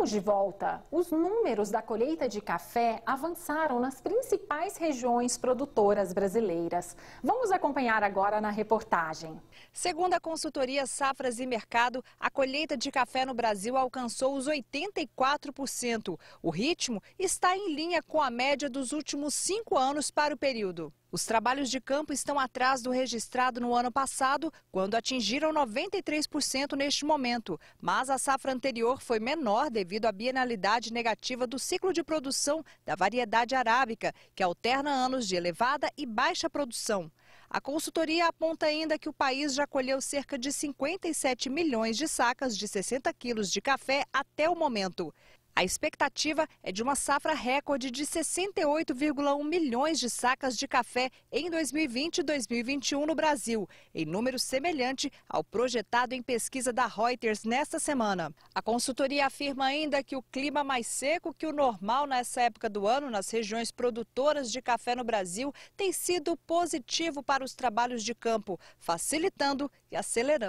estamos de volta. Os números da colheita de café avançaram nas principais regiões produtoras brasileiras. Vamos acompanhar agora na reportagem. Segundo a consultoria Safras e Mercado, a colheita de café no Brasil alcançou os 84%. O ritmo está em linha com a média dos últimos cinco anos para o período. Os trabalhos de campo estão atrás do registrado no ano passado, quando atingiram 93% neste momento. Mas a safra anterior foi menor devido à bienalidade negativa do ciclo de produção da variedade arábica, que alterna anos de elevada e baixa produção. A consultoria aponta ainda que o país já colheu cerca de 57 milhões de sacas de 60 quilos de café até o momento. A expectativa é de uma safra recorde de 68,1 milhões de sacas de café em 2020 e 2021 no Brasil, em número semelhante ao projetado em pesquisa da Reuters nesta semana. A consultoria afirma ainda que o clima mais seco que o normal nessa época do ano nas regiões produtoras de café no Brasil tem sido positivo para os trabalhos de campo, facilitando e acelerando